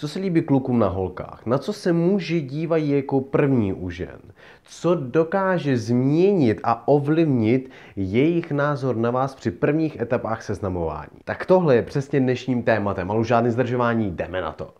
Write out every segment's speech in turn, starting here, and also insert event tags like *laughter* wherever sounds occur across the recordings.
Co se líbí klukům na holkách? Na co se muži dívají jako první u žen? Co dokáže změnit a ovlivnit jejich názor na vás při prvních etapách seznamování? Tak tohle je přesně dnešním tématem, ale už žádný zdržování, jdeme na to.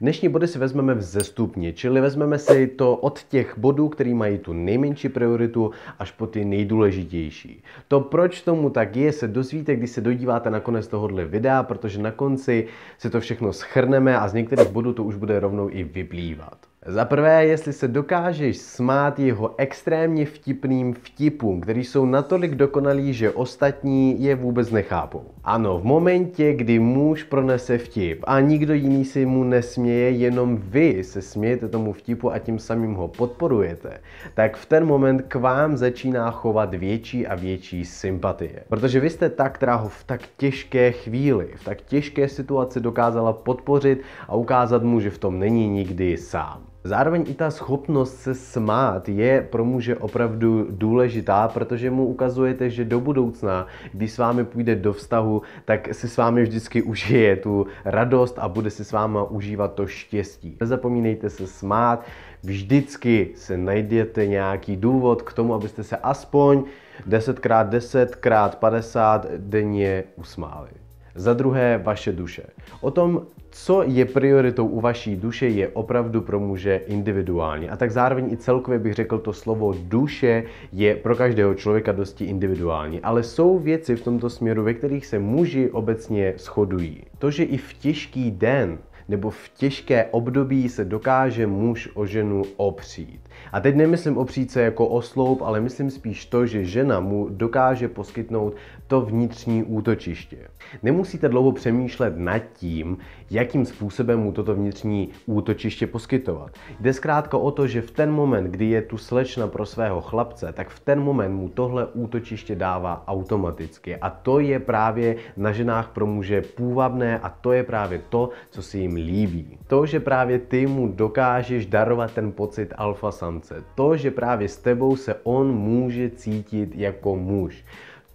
Dnešní body si vezmeme vzestupně, čili vezmeme si to od těch bodů, které mají tu nejmenší prioritu, až po ty nejdůležitější. To, proč tomu tak je, se dozvíte, když se dodíváte na konec tohohle videa, protože na konci si to všechno schrneme a z některých bodů to už bude rovnou i vyplývat. Za prvé, jestli se dokážeš smát jeho extrémně vtipným vtipům, který jsou natolik dokonalí, že ostatní je vůbec nechápou. Ano, v momentě, kdy muž pronese vtip a nikdo jiný si mu nesměje, jenom vy se smějete tomu vtipu a tím samým ho podporujete, tak v ten moment k vám začíná chovat větší a větší sympatie. Protože vy jste ta, která ho v tak těžké chvíli, v tak těžké situaci dokázala podpořit a ukázat mu, že v tom není nikdy sám. Zároveň i ta schopnost se smát je pro muže opravdu důležitá, protože mu ukazujete, že do budoucna, když s vámi půjde do vztahu, tak si s vámi vždycky užije tu radost a bude si s váma užívat to štěstí. Nezapomínejte se smát, vždycky se najdete nějaký důvod k tomu, abyste se aspoň 10x10x50 denně usmáli. Za druhé, vaše duše. O tom, co je prioritou u vaší duše, je opravdu pro muže individuální. A tak zároveň i celkově bych řekl, to slovo duše je pro každého člověka dosti individuální. Ale jsou věci v tomto směru, ve kterých se muži obecně shodují. To, že i v těžký den nebo v těžké období se dokáže muž o ženu opřít. A teď nemyslím opřít se jako osloup, ale myslím spíš to, že žena mu dokáže poskytnout to vnitřní útočiště. Nemusíte dlouho přemýšlet nad tím, jakým způsobem mu toto vnitřní útočiště poskytovat. Jde zkrátka o to, že v ten moment, kdy je tu slečna pro svého chlapce, tak v ten moment mu tohle útočiště dává automaticky. A to je právě na ženách pro muže půvabné a to je právě to, co si jim líbí. To, že právě ty mu dokážeš darovat ten pocit alfa samce. To, že právě s tebou se on může cítit jako muž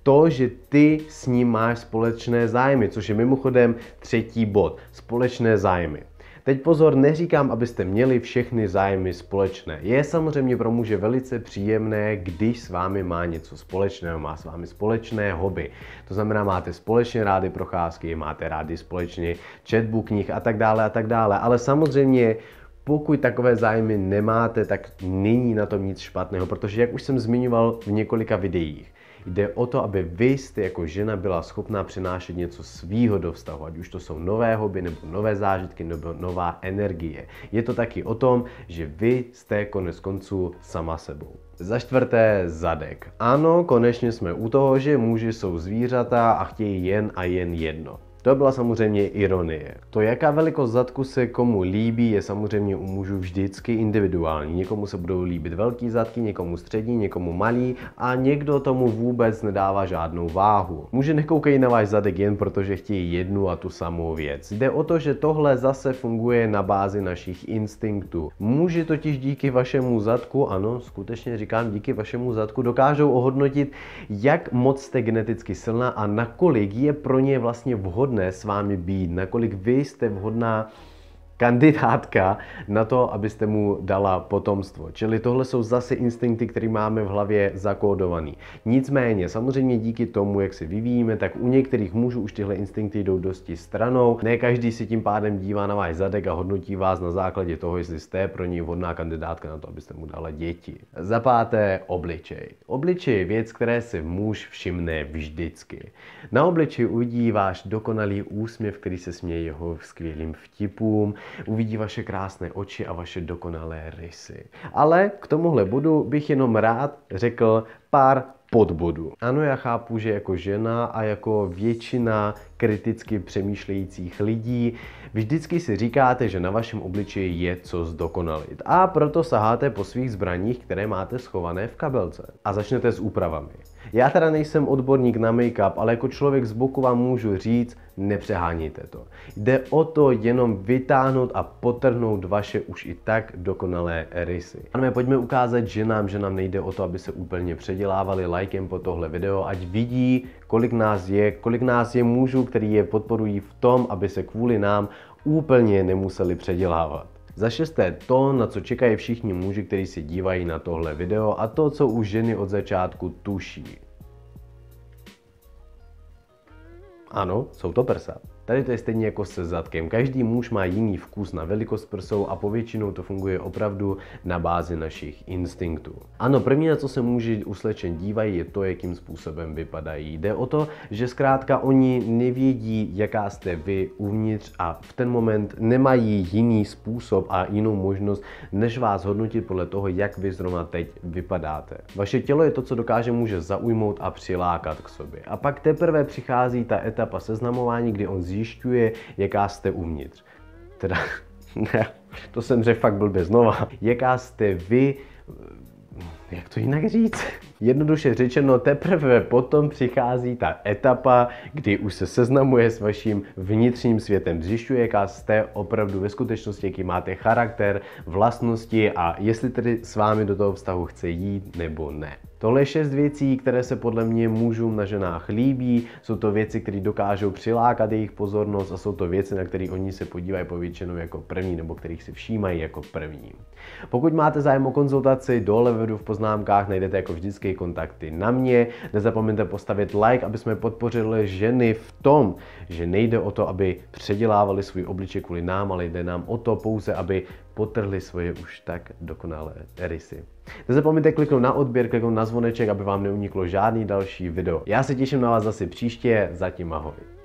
to, že ty s ním máš společné zájmy, což je mimochodem třetí bod, společné zájmy. Teď pozor, neříkám, abyste měli všechny zájmy společné. Je samozřejmě pro muže velice příjemné, když s vámi má něco společného, má s vámi společné hobby. To znamená, máte společně rádi procházky, máte rádi společně četbu knih a tak dále a tak dále. Ale samozřejmě pokud takové zájmy nemáte, tak není na tom nic špatného, protože jak už jsem zmiňoval v několika videích, Jde o to, aby vy jste jako žena byla schopná přinášet něco svýho do vztahu, ať už to jsou nové hobby, nebo nové zážitky, nebo nová energie. Je to taky o tom, že vy jste konec konců sama sebou. Za čtvrté zadek. Ano, konečně jsme u toho, že muži jsou zvířata a chtějí jen a jen jedno. To byla samozřejmě ironie. To, jaká velikost zadku se komu líbí, je samozřejmě u mužů vždycky individuální. Někomu se budou líbit velký zadky, někomu střední, někomu malý a někdo tomu vůbec nedává žádnou váhu. Muži nekoukají na váš zadek jen protože chtějí jednu a tu samou věc. Jde o to, že tohle zase funguje na bázi našich instinktů. Muži totiž díky vašemu zadku, ano, skutečně říkám díky vašemu zadku, dokážou ohodnotit, jak moc jste geneticky silná a nakolik je pro ně vlastně vhodné vhodné s vámi být, nakolik vy jste vhodná kandidátka na to, abyste mu dala potomstvo. Čili tohle jsou zase instinkty, které máme v hlavě zakódovaný. Nicméně, samozřejmě díky tomu, jak se vyvíjíme, tak u některých mužů už tyhle instinkty jdou dosti stranou. Ne každý si tím pádem dívá na váš zadek a hodnotí vás na základě toho, jestli jste pro něj vhodná kandidátka na to, abyste mu dala děti. Za páté, obličej. Obličej je věc, které si muž všimne vždycky. Na obličeji uvidí váš dokonalý úsměv, který se směje jeho skvělým vtipům, Uvidí vaše krásné oči a vaše dokonalé rysy. Ale k tomuhle bodu bych jenom rád řekl pár podbodu. Ano, já chápu, že jako žena a jako většina kriticky přemýšlejících lidí. Vždycky si říkáte, že na vašem obličeji je co zdokonalit a proto saháte po svých zbraních, které máte schované v kabelce a začnete s úpravami. Já teda nejsem odborník na make-up, ale jako člověk z boku vám můžu říct, nepřeháníte to. Jde o to jenom vytáhnout a potrhnout vaše už i tak dokonalé rysy. Ano, pojďme ukázat ženám, že nám nejde o to, aby se úplně předělávali lajkem po tohle video, ať vidí, kolik nás je, kolik nás je mužů, který je podporují v tom, aby se kvůli nám úplně nemuseli předělávat. Za šesté to, na co čekají všichni muži, kteří se dívají na tohle video a to, co už ženy od začátku tuší. Ano, jsou to prsa. Tady to je stejně jako se zadkem. Každý muž má jiný vkus na velikost prsou a povětšinou to funguje opravdu na bázi našich instinktů. Ano, první na co se muži u slečen dívají je to, jakým způsobem vypadají. Jde o to, že zkrátka oni nevědí, jaká jste vy uvnitř a v ten moment nemají jiný způsob a jinou možnost, než vás hodnotit podle toho, jak vy zrovna teď vypadáte. Vaše tělo je to, co dokáže muže zaujmout a přilákat k sobě. A pak teprve přichází ta etapa seznamování, kdy on zjišťuje, jaká jste uvnitř. Teda, ne, *laughs* to jsem řekl fakt blbě znova. Jaká jste vy jak to jinak říct? Jednoduše řečeno, teprve potom přichází ta etapa, kdy už se seznamuje s vaším vnitřním světem, zjišťuje, jaká jste opravdu ve skutečnosti, jaký máte charakter, vlastnosti a jestli tedy s vámi do toho vztahu chce jít nebo ne. Tohle je šest věcí, které se podle mě mužům na ženách líbí. Jsou to věci, které dokážou přilákat jejich pozornost a jsou to věci, na které oni se podívají povětšinou jako první nebo kterých si všímají jako první. Pokud máte zájem o konzultaci, dole vedu v poznámkách najdete jako vždycky kontakty na mě. Nezapomeňte postavit like, aby jsme podpořili ženy v tom, že nejde o to, aby předělávali svůj obličej kvůli nám, ale jde nám o to pouze, aby potrhli svoje už tak dokonalé rysy. Nezapomeňte kliknout na odběr, kliknout na zvoneček, aby vám neuniklo žádný další video. Já se těším na vás zase příště, zatím ahoj.